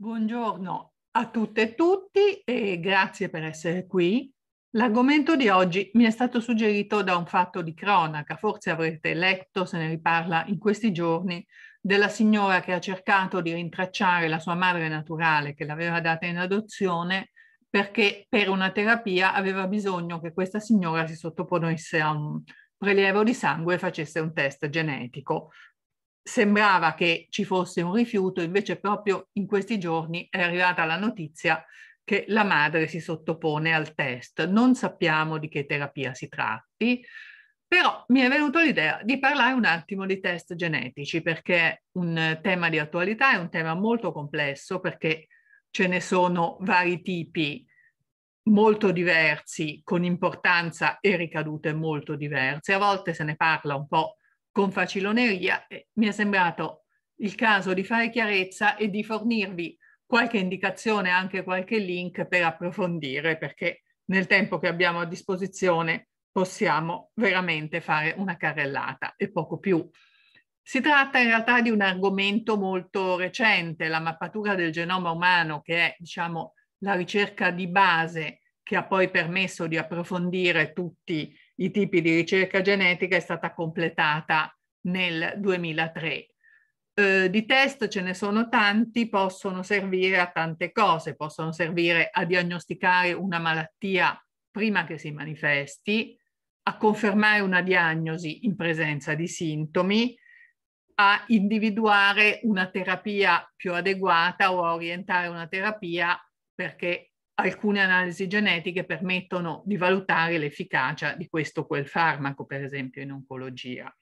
Buongiorno a tutte e tutti e grazie per essere qui. L'argomento di oggi mi è stato suggerito da un fatto di cronaca, forse avrete letto, se ne riparla in questi giorni, della signora che ha cercato di rintracciare la sua madre naturale che l'aveva data in adozione perché per una terapia aveva bisogno che questa signora si sottoponesse a un prelievo di sangue e facesse un test genetico sembrava che ci fosse un rifiuto, invece proprio in questi giorni è arrivata la notizia che la madre si sottopone al test. Non sappiamo di che terapia si tratti, però mi è venuto l'idea di parlare un attimo di test genetici perché è un tema di attualità è un tema molto complesso perché ce ne sono vari tipi molto diversi, con importanza e ricadute molto diverse. A volte se ne parla un po' con faciloneria. Mi è sembrato il caso di fare chiarezza e di fornirvi qualche indicazione, anche qualche link per approfondire, perché nel tempo che abbiamo a disposizione possiamo veramente fare una carrellata e poco più. Si tratta in realtà di un argomento molto recente, la mappatura del genoma umano, che è diciamo, la ricerca di base che ha poi permesso di approfondire tutti i tipi di ricerca genetica è stata completata nel 2003. Eh, di test ce ne sono tanti, possono servire a tante cose, possono servire a diagnosticare una malattia prima che si manifesti, a confermare una diagnosi in presenza di sintomi, a individuare una terapia più adeguata o a orientare una terapia perché alcune analisi genetiche permettono di valutare l'efficacia di questo o quel farmaco, per esempio in oncologia.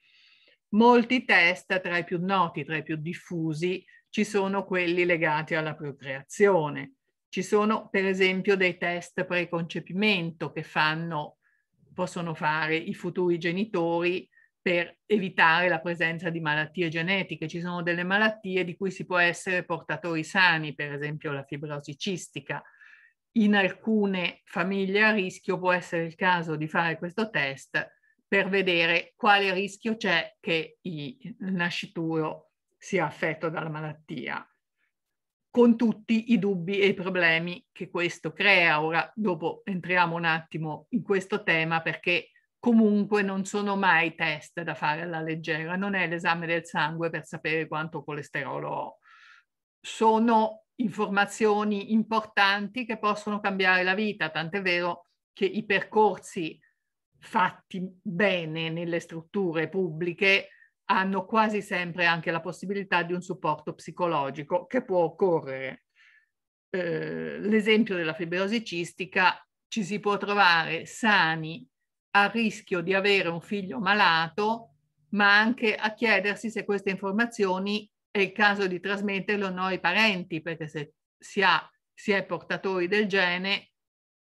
Molti test, tra i più noti, tra i più diffusi, ci sono quelli legati alla procreazione. Ci sono per esempio dei test preconcepimento che fanno, possono fare i futuri genitori per evitare la presenza di malattie genetiche. Ci sono delle malattie di cui si può essere portatori sani, per esempio la fibrosi cistica, in alcune famiglie a rischio può essere il caso di fare questo test per vedere quale rischio c'è che il nascituro sia affetto dalla malattia, con tutti i dubbi e i problemi che questo crea. Ora, dopo entriamo un attimo in questo tema perché comunque non sono mai test da fare alla leggera, non è l'esame del sangue per sapere quanto colesterolo ho. Sono informazioni importanti che possono cambiare la vita, tant'è vero che i percorsi fatti bene nelle strutture pubbliche hanno quasi sempre anche la possibilità di un supporto psicologico che può occorrere. Eh, l'esempio della fibrosi cistica ci si può trovare sani a rischio di avere un figlio malato, ma anche a chiedersi se queste informazioni è il caso di trasmetterlo noi parenti, perché se si, ha, si è portatori del gene,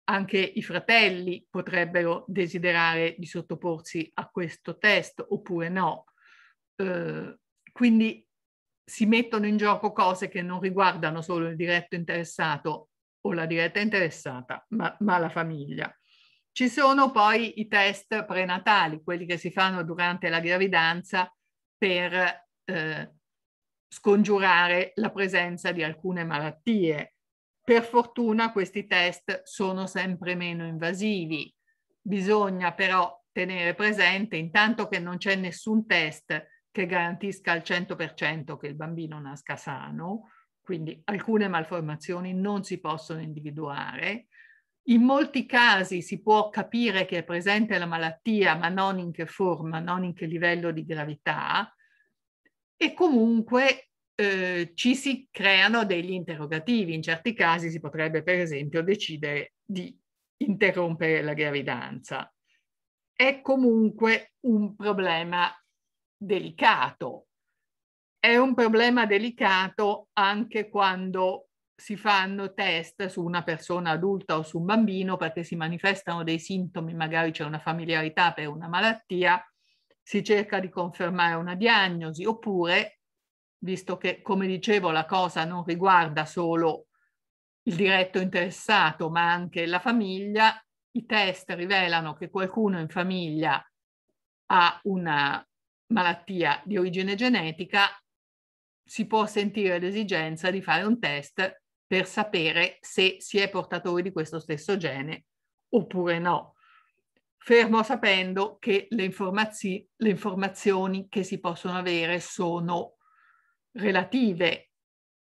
anche i fratelli potrebbero desiderare di sottoporsi a questo test oppure no. Eh, quindi si mettono in gioco cose che non riguardano solo il diretto interessato o la diretta interessata, ma, ma la famiglia. Ci sono poi i test prenatali, quelli che si fanno durante la gravidanza per eh, scongiurare la presenza di alcune malattie. Per fortuna questi test sono sempre meno invasivi. Bisogna però tenere presente intanto che non c'è nessun test che garantisca al 100% che il bambino nasca sano, quindi alcune malformazioni non si possono individuare. In molti casi si può capire che è presente la malattia, ma non in che forma, non in che livello di gravità, e comunque eh, ci si creano degli interrogativi. In certi casi si potrebbe, per esempio, decidere di interrompere la gravidanza. È comunque un problema delicato. È un problema delicato anche quando si fanno test su una persona adulta o su un bambino perché si manifestano dei sintomi, magari c'è una familiarità per una malattia si cerca di confermare una diagnosi oppure, visto che come dicevo la cosa non riguarda solo il diretto interessato ma anche la famiglia, i test rivelano che qualcuno in famiglia ha una malattia di origine genetica, si può sentire l'esigenza di fare un test per sapere se si è portatori di questo stesso gene oppure no fermo sapendo che le, informazi- le informazioni che si possono avere sono relative.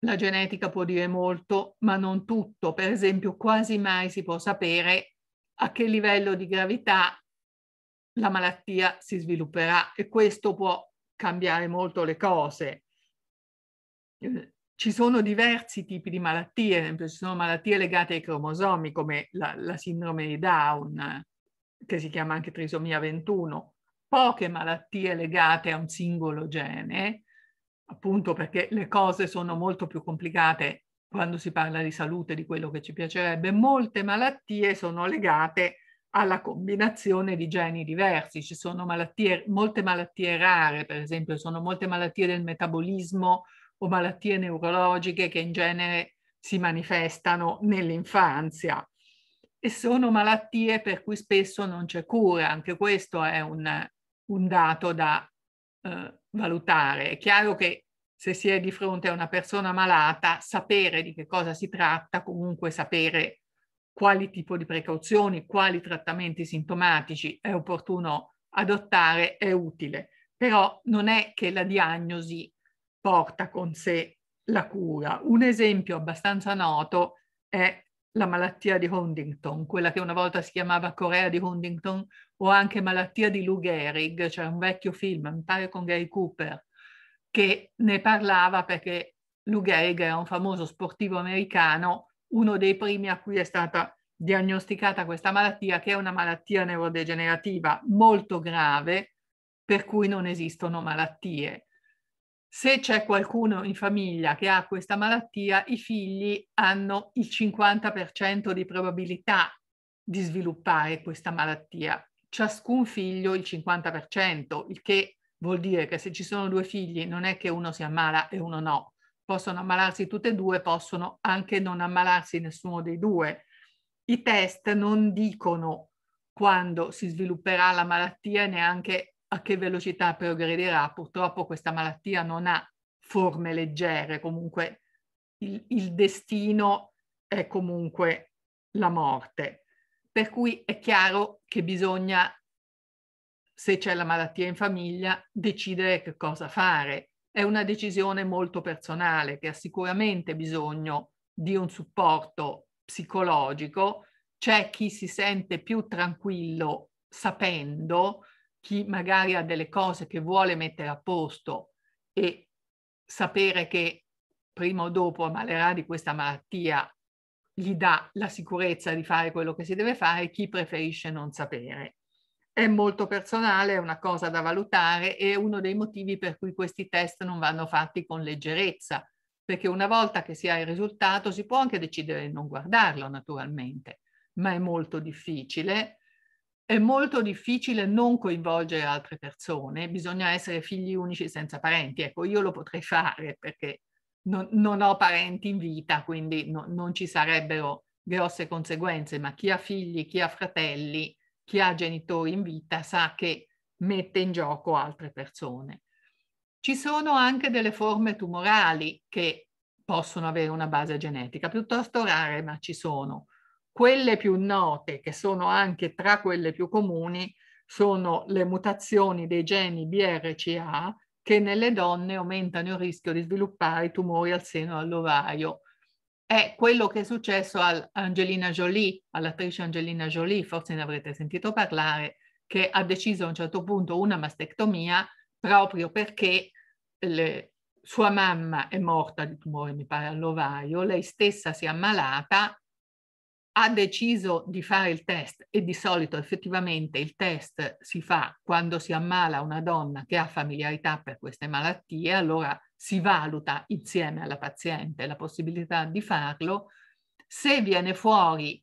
La genetica può dire molto, ma non tutto. Per esempio, quasi mai si può sapere a che livello di gravità la malattia si svilupperà e questo può cambiare molto le cose. Eh, ci sono diversi tipi di malattie, ad esempio ci sono malattie legate ai cromosomi come la, la sindrome di Down, che si chiama anche trisomia 21, poche malattie legate a un singolo gene, appunto perché le cose sono molto più complicate quando si parla di salute di quello che ci piacerebbe, molte malattie sono legate alla combinazione di geni diversi. Ci sono malattie, molte malattie rare, per esempio, sono molte malattie del metabolismo o malattie neurologiche che in genere si manifestano nell'infanzia e sono malattie per cui spesso non c'è cura. Anche questo è un, un dato da eh, valutare. È chiaro che se si è di fronte a una persona malata, sapere di che cosa si tratta, comunque sapere quali tipo di precauzioni, quali trattamenti sintomatici è opportuno adottare è utile, però non è che la diagnosi porta con sé la cura. Un esempio abbastanza noto è la malattia di Huntington, quella che una volta si chiamava Corea di Huntington, o anche malattia di Lou Gehrig, cioè un vecchio film, mi pare con Gary Cooper, che ne parlava perché Lou Gehrig era un famoso sportivo americano, uno dei primi a cui è stata diagnosticata questa malattia, che è una malattia neurodegenerativa molto grave, per cui non esistono malattie se c'è qualcuno in famiglia che ha questa malattia, i figli hanno il 50% di probabilità di sviluppare questa malattia. Ciascun figlio il 50%, il che vuol dire che se ci sono due figli non è che uno si ammala e uno no. Possono ammalarsi tutte e due, possono anche non ammalarsi nessuno dei due. I test non dicono quando si svilupperà la malattia neanche a che velocità progredirà. Purtroppo questa malattia non ha forme leggere, comunque il, il destino è comunque la morte. Per cui è chiaro che bisogna, se c'è la malattia in famiglia, decidere che cosa fare è una decisione molto personale che ha sicuramente bisogno di un supporto psicologico. C'è chi si sente più tranquillo sapendo chi magari ha delle cose che vuole mettere a posto e sapere che prima o dopo ammalerà di questa malattia gli dà la sicurezza di fare quello che si deve fare, chi preferisce non sapere. È molto personale, è una cosa da valutare e è uno dei motivi per cui questi test non vanno fatti con leggerezza, perché una volta che si ha il risultato si può anche decidere di non guardarlo naturalmente, ma è molto difficile è molto difficile non coinvolgere altre persone, bisogna essere figli unici senza parenti. Ecco, io lo potrei fare perché non, non ho parenti in vita, quindi no, non ci sarebbero grosse conseguenze, ma chi ha figli, chi ha fratelli, chi ha genitori in vita sa che mette in gioco altre persone. Ci sono anche delle forme tumorali che possono avere una base genetica, piuttosto rare, ma ci sono. Quelle più note, che sono anche tra quelle più comuni, sono le mutazioni dei geni BRCA che nelle donne aumentano il rischio di sviluppare tumori al seno e all'ovaio. È quello che è successo a Angelina Jolie, all'attrice Angelina Jolie, forse ne avrete sentito parlare, che ha deciso a un certo punto una mastectomia proprio perché le, sua mamma è morta di tumore, mi pare, all'ovaio, lei stessa si è ammalata ha deciso di fare il test e di solito effettivamente il test si fa quando si ammala una donna che ha familiarità per queste malattie, allora si valuta insieme alla paziente la possibilità di farlo. Se viene fuori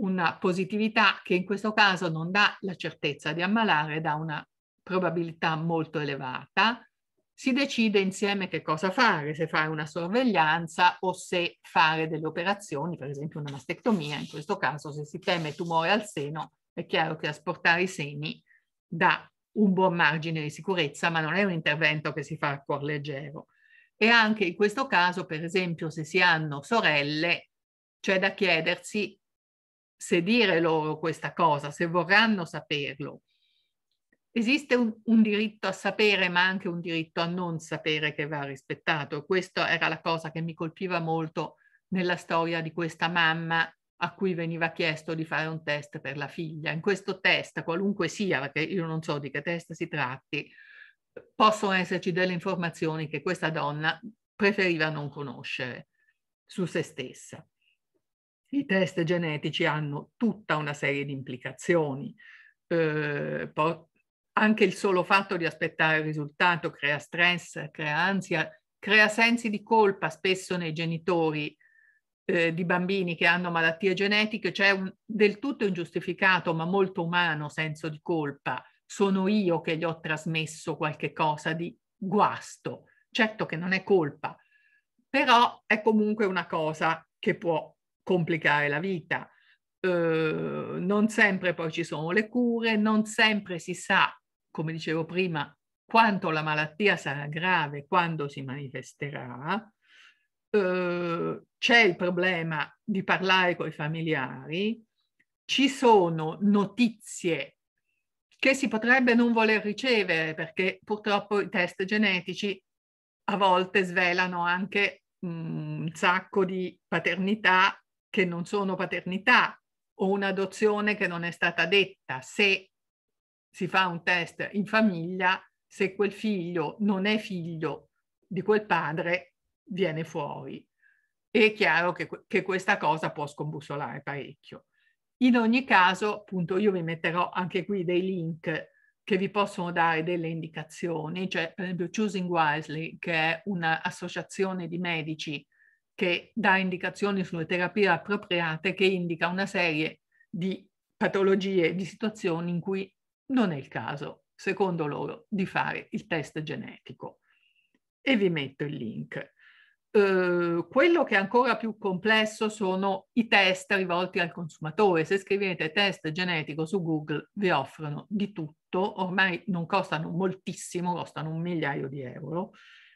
una positività che in questo caso non dà la certezza di ammalare, dà una probabilità molto elevata, si decide insieme che cosa fare, se fare una sorveglianza o se fare delle operazioni, per esempio una mastectomia, in questo caso se si teme tumore al seno è chiaro che asportare i seni dà un buon margine di sicurezza, ma non è un intervento che si fa a cuor leggero. E anche in questo caso, per esempio, se si hanno sorelle, c'è da chiedersi se dire loro questa cosa, se vorranno saperlo, Esiste un, un, diritto a sapere, ma anche un diritto a non sapere che va rispettato. Questa era la cosa che mi colpiva molto nella storia di questa mamma a cui veniva chiesto di fare un test per la figlia. In questo test, qualunque sia, perché io non so di che test si tratti, possono esserci delle informazioni che questa donna preferiva non conoscere su se stessa. I test genetici hanno tutta una serie di implicazioni. Eh, anche il solo fatto di aspettare il risultato crea stress, crea ansia, crea sensi di colpa spesso nei genitori eh, di bambini che hanno malattie genetiche, c'è un del tutto ingiustificato ma molto umano senso di colpa. Sono io che gli ho trasmesso qualche cosa di guasto. Certo che non è colpa, però è comunque una cosa che può complicare la vita. Eh, non sempre poi ci sono le cure, non sempre si sa come dicevo prima, quanto la malattia sarà grave quando si manifesterà, eh, c'è il problema di parlare con i familiari, ci sono notizie che si potrebbe non voler ricevere perché purtroppo i test genetici a volte svelano anche mm, un sacco di paternità che non sono paternità o un'adozione che non è stata detta. Se si fa un test in famiglia, se quel figlio non è figlio di quel padre, viene fuori. È chiaro che, che questa cosa può scombussolare parecchio. In ogni caso, appunto, io vi metterò anche qui dei link che vi possono dare delle indicazioni, cioè per esempio Choosing Wisely, che è un'associazione di medici che dà indicazioni sulle terapie appropriate, che indica una serie di patologie, di situazioni in cui non è il caso, secondo loro, di fare il test genetico. E vi metto il link. Eh, quello che è ancora più complesso sono i test rivolti al consumatore. Se scrivete test genetico su Google vi offrono di tutto, ormai non costano moltissimo, costano un migliaio di euro.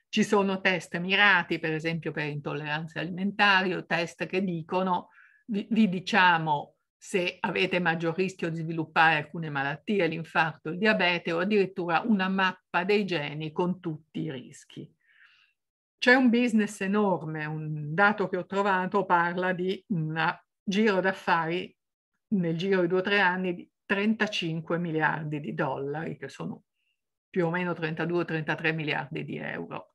Ci sono test mirati, per esempio per intolleranze alimentari, o test che dicono vi, vi diciamo se avete maggior rischio di sviluppare alcune malattie, l'infarto, il diabete o addirittura una mappa dei geni con tutti i rischi. C'è un business enorme, un dato che ho trovato parla di un giro d'affari nel giro di due o tre anni di 35 miliardi di dollari, che sono più o meno 32-33 miliardi di euro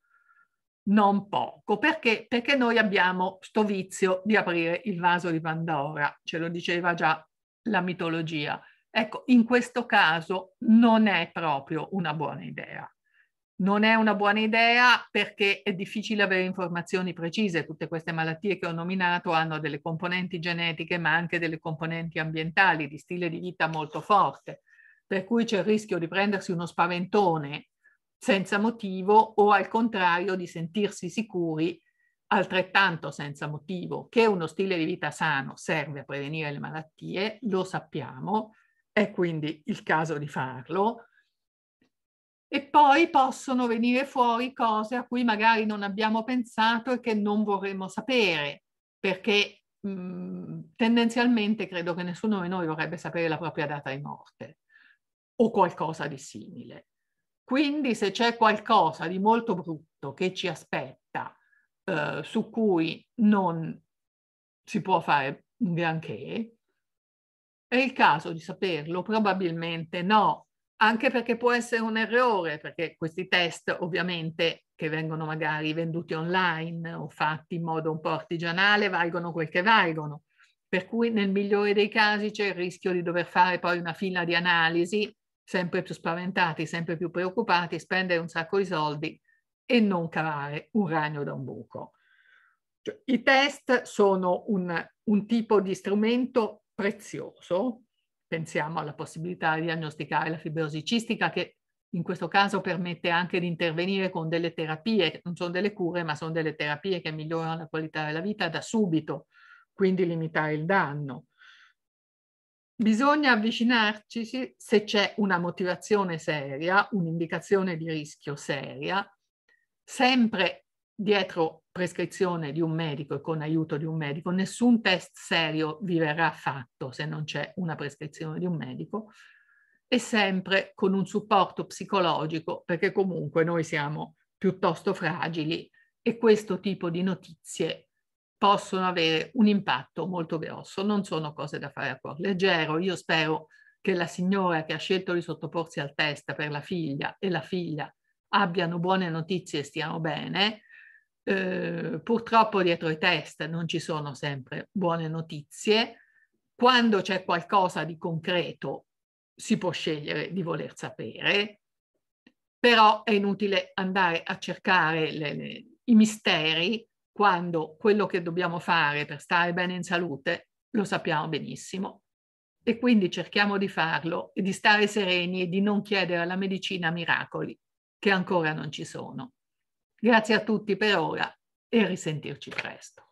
non poco. Perché? Perché noi abbiamo sto vizio di aprire il vaso di Pandora, ce lo diceva già la mitologia. Ecco, in questo caso non è proprio una buona idea. Non è una buona idea perché è difficile avere informazioni precise. Tutte queste malattie che ho nominato hanno delle componenti genetiche, ma anche delle componenti ambientali, di stile di vita molto forte. Per cui c'è il rischio di prendersi uno spaventone senza motivo o al contrario di sentirsi sicuri altrettanto senza motivo. Che uno stile di vita sano serve a prevenire le malattie, lo sappiamo, è quindi il caso di farlo. E poi possono venire fuori cose a cui magari non abbiamo pensato e che non vorremmo sapere, perché mh, mm, tendenzialmente credo che nessuno di noi vorrebbe sapere la propria data di morte o qualcosa di simile. Quindi se c'è qualcosa di molto brutto che ci aspetta, eh, su cui non si può fare granché, è il caso di saperlo? Probabilmente no, anche perché può essere un errore, perché questi test ovviamente che vengono magari venduti online o fatti in modo un po' artigianale valgono quel che valgono. Per cui nel migliore dei casi c'è il rischio di dover fare poi una fila di analisi sempre più spaventati, sempre più preoccupati, spendere un sacco di soldi e non cavare un ragno da un buco. Cioè, I test sono un, un tipo di strumento prezioso, pensiamo alla possibilità di diagnosticare la fibrosi cistica che in questo caso permette anche di intervenire con delle terapie, non sono delle cure, ma sono delle terapie che migliorano la qualità della vita da subito, quindi limitare il danno. Bisogna avvicinarci se c'è una motivazione seria, un'indicazione di rischio seria, sempre dietro prescrizione di un medico e con aiuto di un medico. Nessun test serio vi verrà fatto se non c'è una prescrizione di un medico e sempre con un supporto psicologico perché comunque noi siamo piuttosto fragili e questo tipo di notizie possono avere un impatto molto grosso, non sono cose da fare a cuore leggero. Io spero che la signora che ha scelto di sottoporsi al test per la figlia e la figlia abbiano buone notizie e stiano bene. Eh, purtroppo dietro i test non ci sono sempre buone notizie. Quando c'è qualcosa di concreto si può scegliere di voler sapere, però è inutile andare a cercare le, le, i misteri quando quello che dobbiamo fare per stare bene in salute lo sappiamo benissimo e quindi cerchiamo di farlo e di stare sereni e di non chiedere alla medicina miracoli che ancora non ci sono. Grazie a tutti per ora e a risentirci presto.